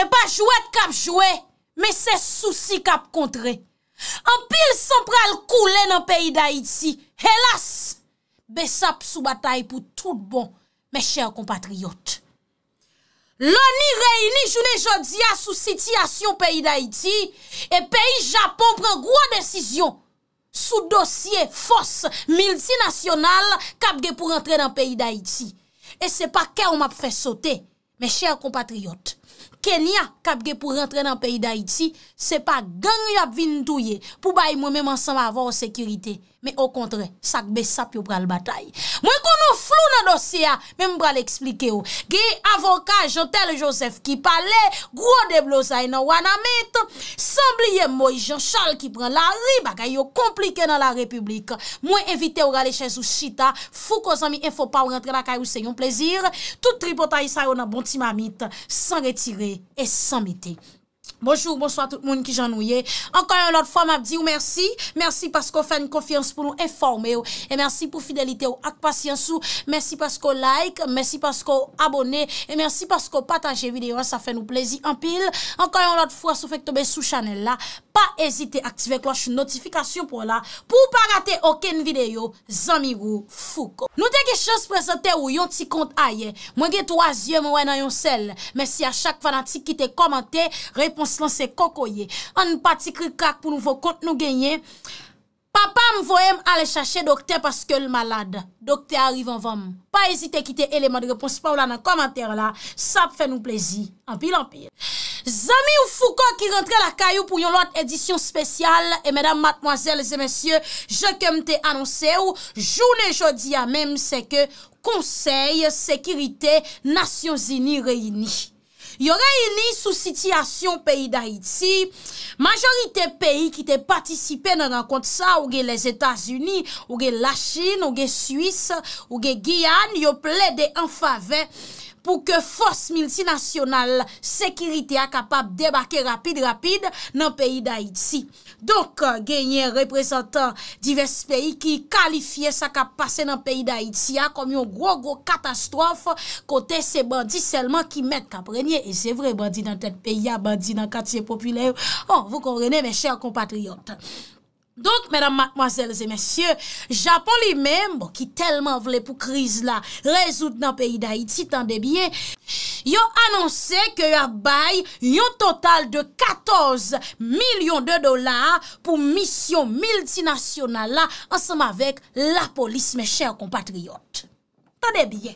E ba jwet kap jwet, me se sou si kap kontre. An pil san pral koule nan peyi da iti, helas, besap sou batay pou tout bon, me chèr kompatriyot. Lon ni rey ni jounen jodia sou siti asyon peyi da iti, e peyi Japon pren gwo desisyon, sou dosye fos, milti nasyonal, kap ge pou rentre nan peyi da iti. E se pa kè ou map fè sote, me chèr kompatriyot. Kenya kap ge pou rentre nan peyi da iti Se pa gen yon ap vin touye Pou bayi mwen mèm ansan avan an sekurite Mè o kontre sakbe sap yo pral batay Mwen konon flou nan dosya Mèm pral eksplike yo Ge avokaj yo tel Joseph Kipale Gro deblo zay nan wana mit Samblye mwen jen chal ki pran La ri bagay yo komplike nan la republik Mwen evite yo gale chen sou chita Fou ko zami enfo pa ou rentre na kayo se yon plezir Tout tripotay sa yo nan bonti mamit San retire e samite. Bonjou, bonsoit tout moun ki jan nou ye. Enkanyon lot fwa m ap di ou mersi. Mersi pasko fè n konfians pou nou informe ou. E mersi pou fidelite ou ak pasyans ou. Mersi pasko like. Mersi pasko abone. E mersi pasko pataje videyo. Sa fè nou plezi anpil. Enkanyon lot fwa sou fèk tobe sou chanel la. Pa ezite aktive kloche notifikasyon pou la. Pou pa gate oken videyo. Zan mi wou fouko. Nou deke chans prezente ou yon ti kont a ye. Mwen ge to azyem ou enan yon sel. Mersi a chak fanatik ki te komante. lan se kokoye, an nou pati krikak pou nou vokot nou genye papa m vo hem ale chache dokte paske l malade, dokte arrivan vam, pa ezite kite eleman reponsi pa ou la nan komater la sa pfe nou plezi, an pi lan pi zami ou fouko ki rentre la kayou pou yon lot edisyon spesyal e medan matmoazel zemensye je kem te anonse ou joun e jodi a mem se ke konsey sekirite nasyon zini reyni Yo rey li sou sitiyasyon peyi da iti, majorite peyi ki te patisipe nan an kont sa ouge les Etats-Unis, ouge la Chine, ouge Suisse, ouge Guyane, yo ple de enfavey. pou ke fos miltinasyonal sekirite a kapap debake rapide-rapide nan peyi d'Haïti. Dok euh, genyen reprezentant divest peyi ki kalifiye sa kap pase nan peyi d'Haïti a kom yon gro-gro katastrofe kote se bandi selman ki met kaprenye. E se vre bandi nan tet peyi a bandi nan katiye popyler. Oh, vou konvene men chèr compatriot. Donk, mèdam, mademoiselles et mèsyè, Japon li mèm, bon, ki telman vle pou kriz la, rezout nan peyi d'Haïti, tan de bie, yo annonse ke yo abay yon total de 14 milyon de dolar pou misyon miltinasyonal la ansanm avèk la polis mè chèr kompatriot. Tan de bie.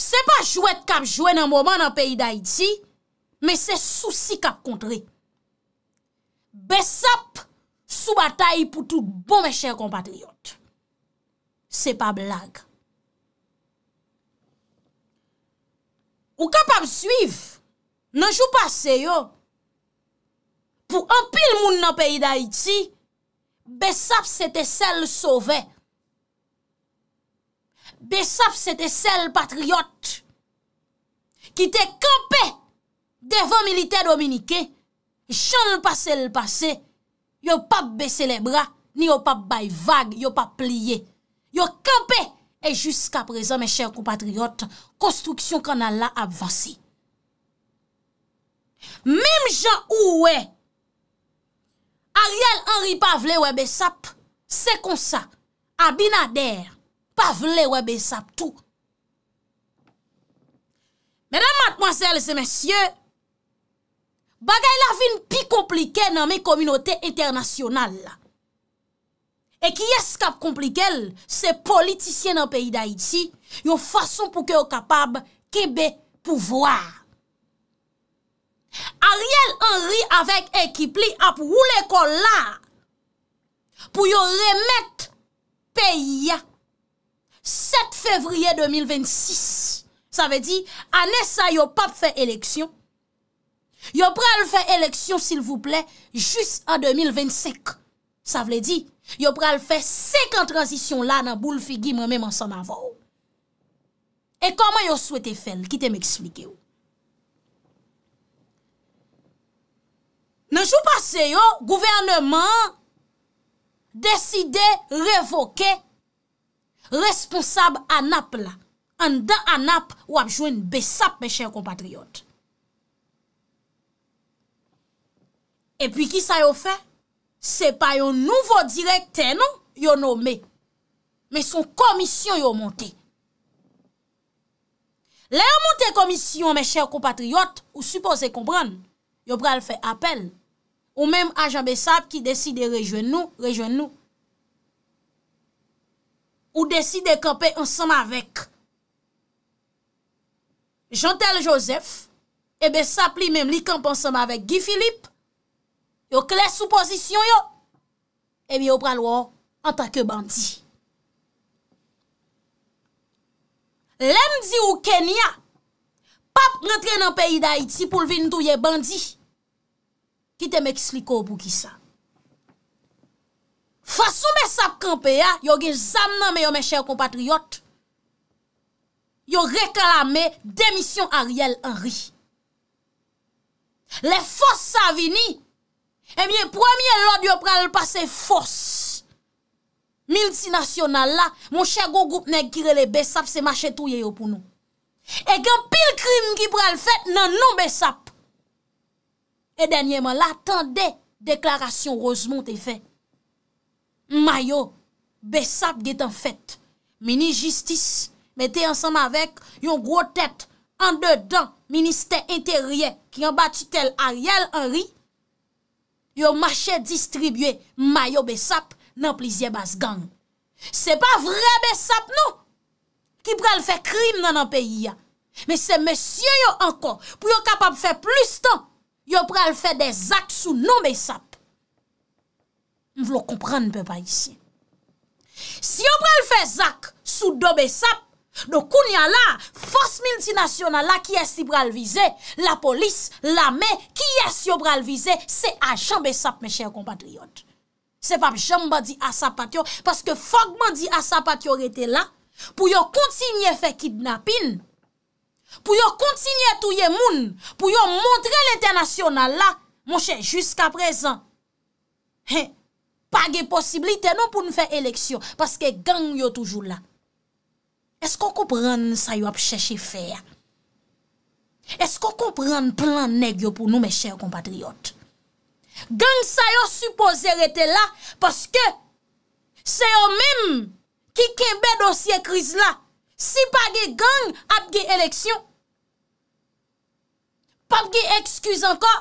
Se pa jwèt kap jwè nan mouman nan peyi d'Haïti, mè se souci kap kontri. Besap sou batay pou tout bon me chèr kompatriot. Se pa blag. Ou kap ap suiv, nanjou pa se yo, pou anpil moun nan peyi da iti, besap se te sel sove. Besap se te sel patriot, ki te kampe devon milite dominikey, chan l'pase l'pase, yo pa bese le bra, ni yo pa bay vague, yo pa pliye, yo kape, e jusqu'a prezant, mè chèr kou patriote, konstruksyon kanal la avansi. Mèm jan ou wè, Ariel Henri Pavle wè besap, se konsa, Abinader, Pavle wè besap, tou. Mèdèm matmoazèl, se mèsyè, Bagay la vin pi komplike nan men kominote internasyonal. E ki eskap komplikel, se politisyen nan peyi da iti, yo fason pou ke yo kapab kebe pouvwa. Ariel Henry avèk ekip li ap wou lè kol la, pou yo remèt peyi ya, 7 fevriye 2026. Sa ve di, anè sa yo pap fè eleksyon, Yo pral fè eleksyon s'il vous plè Jus an 2025 Sa vle di Yo pral fè sek an tranzisyon la Nan bou l figi mè mè mè san avò E koman yo souwete fè l? Kitè mè eksplike yo Nanjou pasè yo Gouvernement Deside revoke Responsable An ap la An dan an ap wap jwen besap Mè chèr compatriote E pi ki sa yo fe? Se pa yon nouvo direk tenon, yo no me. Me son komisyon yo monte. Le yo monte komisyon, me chèr komatriot, ou suppose kompran, yo pral fe apel, ou menm a Jean Bessap ki deside rejwen nou, rejwen nou, ou deside kampe ansanm avek. Jean tel Joseph, e bè sapli menm li kamp ansanm avek Guy Philippe, yo kle sou pozisyon yo, ebi yo pral wou an tak yo bandi. Lem di ou Kenya, pap rentre nan peyi da Haiti pou lvin nou ye bandi, kite me kisli ko wou ki sa. Faso me sap kanpe ya, yo gen zan nan me yo me chèr kompatriot, yo reklamè demisyon Ariel Henry. Le fos sa vini, Emyen, eh premier lot yo pral pase fos. Multinasyonal la, moun chè go goup neg kirele besap se machè tou ye yo pou nou. E gen pil krim ki pral fèt nan nou besap. E denyèman la, tan de deklarasyon rozmon te fèt. Mayo, besap getan fèt. Mini justice, metè ansanm avèk, yon gro tèt, an de dan, minister intèryè, ki an bati tèl Ariel Henry, yo mache distribuye mayo besap nan plizye basgang. Se pa vre besap nou, ki pral fe krim nan an peyi ya. Men se mesye yo anko, pou yo kapap fe plus tan, yo pral fe de zak sou nou besap. M vlo kompran npe pa isi. Si yo pral fe zak sou do besap, Do koun ya la, fos multinasyonal la ki es li bral vize, la polis, la me, ki es yo bral vize, se a janbe sap me chè kompatriot. Se pap janba di asap pat yo, paske fokman di asap pat yo rete la, pou yo kontinye fe kidnapin, pou yo kontinye touye moun, pou yo montre l'internasyonal la, monshe, jusqu'a prezen. Page posibilite non, nou pou nou fe eleksyon, paske gang yo toujou la. Esko kou pran sa yo ap chèche fè ya? Esko kou pran plan neg yo pou nou mè chèche kompatriot? Gang sa yo supposè rete la, paske se yo mèm ki kembe dosye kriz la. Si pa ge gang, ap ge eleksyon. Pa ap ge eksküz anka.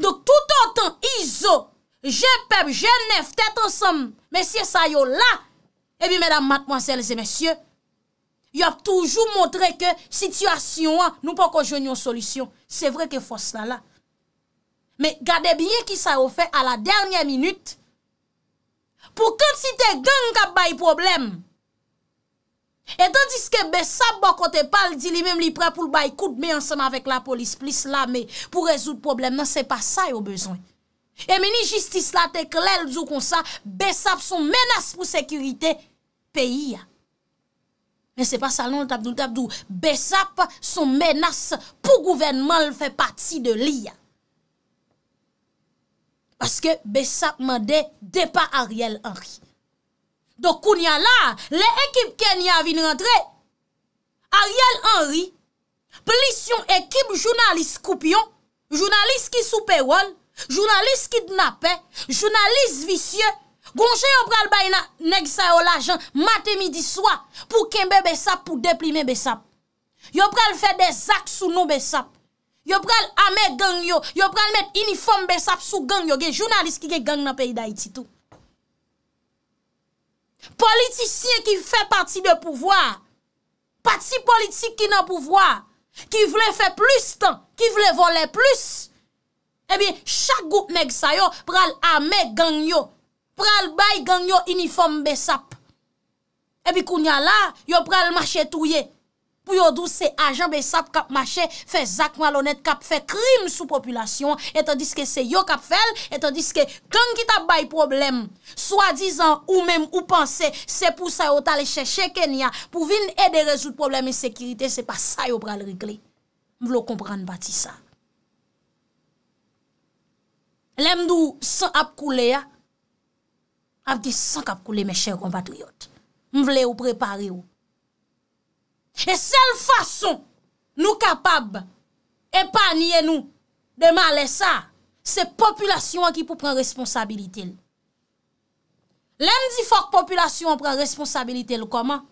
Dok tout an tan izo, je pep, je nef, tèt an som, mè si sa yo la, Ebi, mèdam mat, mwansèl, zè mèsyè, yop toujou montre ke situasyon an, nou pa konjon yon solisyon. Se vre ke fos la bon, la. Mè, gade biye ki sa ofè a la dèrnyè minüt, pou kèd si te gèng kap bayi problem, etan non, diske besap bo kote pal, di li mèm li prè pou bayi kout, mè ansèm avèk la polis, plis la mè pou rezout problem, nan se pa sa yo bezon. Emi ni jistis la te klel zou kon sa, besap son menas pou sekurite, Peyi ya. Men se pa sa loun, tabdou, tabdou. Besap son menas pou gouvenman l fè pati de li ya. Paske Besap mande depa Ariel Henry. Dok koun ya la, le ekip ken ya vin rentre. Ariel Henry, plisyon ekip jounalist koupyon, jounalist ki soupey woun, jounalist ki dnapè, jounalist visyey, Gonje yo pral bay nan neg sayo la jan, mate midi swa, pou kembe besap, pou deplime besap. Yo pral fe de zak sou nou besap. Yo pral ame gang yo, yo pral met uniform besap sou gang yo, gen jounalist ki gen gang nan peyi da iti tou. Politisye ki fe parti de pouvoar, parti politik ki nan pouvoar, ki vle fe plus tan, ki vle vole plus, ebi eh chak gout neg sayo, pral ame gang yo, pral bay gang yo uniform besap. Ebi kounya la, yo pral mache touye. Pou yo dou se ajan besap kap mache, fe zak malonet, kap fe krim sou populasyon, etan diske se yo kap fel, etan diske klang kita bay problem, swa dizan ou mem ou panse, se pou sa yo tale cheche kenya, pou vin ede rezout problem e sekirite, se pa sa yo pral regle. M vlo kompran bati sa. Lem dou san ap koule ya, ap di san kap koule mè chèr kon patriyot. M vle ou prepare ou. E sel fason nou kapab epanye nou de male sa, se populasyon an ki pou pren responsabilite l. Len di fok populasyon an pren responsabilite l koman?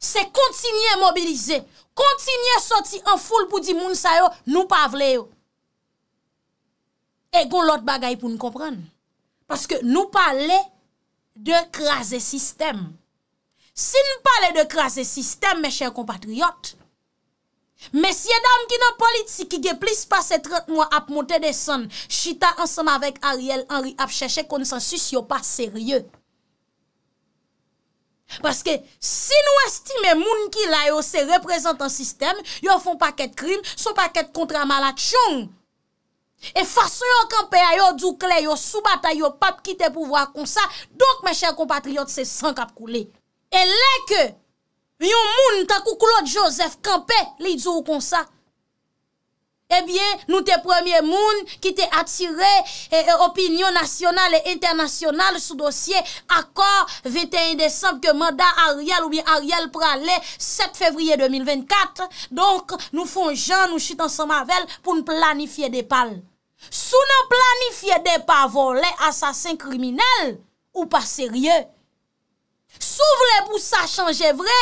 Se kontinye mobilize, kontinye soti an foul pou di moun sa yo, nou pa vle yo. E goun lot bagay pou nou kompran. Paske nou pa le, De krasè sistem. Si nou pale de krasè sistem, mes chèr compatriot, mes yè dam ki nan politik ki ge plis pase 30 mwa ap monte desan, chita ansanm avèk Ariel Henry ap chèche konsensus, yo pa serye. Paske, si nou estime moun ki la yo se reprezentan sistem, yo fon pakèt krim, sou pakèt kontra malat chong. E fason yon kampe a yon djou kle yon soubata yon pap ki te pou vwa kon sa, donk men chèr kompatriot se san kap kou le. E le ke, yon moun ta kou koulot Joseph kampe li djou kon sa, e bien nou te premye moun ki te atire eh, eh, opinyon nasyonal e internasyonal sou dosye akor 21 december ke manda Ariel ou bien Ariel prale 7 fevriye 2024, donk nou fon jan nou chit ansan mavel pou nou planifiye depal. Sou nan planifiye depa volen asasin kriminel ou pa serye Sou vle pou sa chanje vre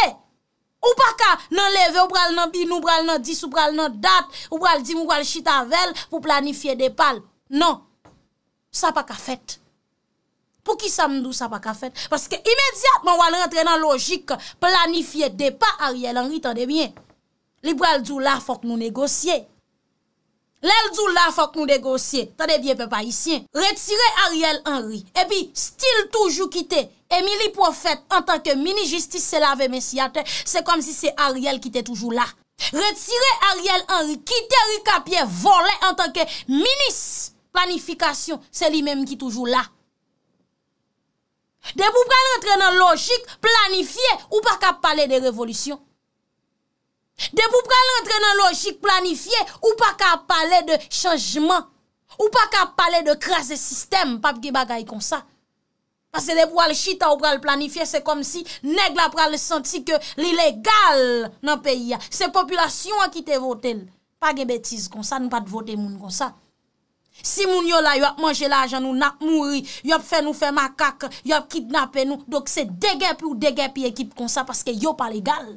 Ou pa ka nan leve ou pral nan bin, ou pral nan dis, ou pral nan dat Ou pral di moun pral chitavel pou planifiye depal Non, sa pa ka fet Pou ki sa mdou sa pa ka fet Paske imediatman wale rentre nan logik planifiye depa a rye lanri tande bien Li pral di ou la fok nou negosye Lèl djou la fòk nou degosye, ta devye pe pa isyen. Retire Ariel Henry, epi stil toujou kite, Emilie Profet en tanke mini-justice se lave mesi ate, se kom si se Ariel kite toujou la. Retire Ariel Henry, kite Rika Pierre, vole en tanke minis planifikasyon, se li menm ki toujou la. De pou pran retre nan logik, planifiye, ou pa ka pale de revolisyon. De pou pral rentre nan logik planifiye ou pa ka pale de chanjman, ou pa ka pale de kras de sistem, pap ge bagay kon sa. Pase de pou al chita ou pral planifiye, se kom si neg la pral senti ke li legal nan peyi ya. Se populasyon a kite votel, pa ge betiz kon sa, nou pat vote moun kon sa. Si moun yo la yo ap manje la ajan nou, nak mouri, yo ap fe nou fe makak, yo ap kidnape nou, dok se dege pi ou dege pi ekip kon sa, paske yo pa legal.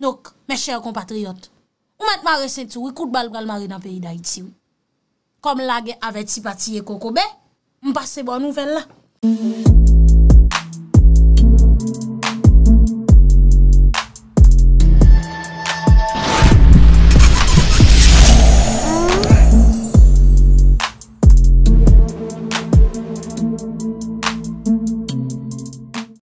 Dok, mechèr kompatriyot, oumèt ma re sentou, wikout bal bal ma re nan peyi da iti wou. Kom lage avè tibatiye koko be, mpasse bon nouvel la.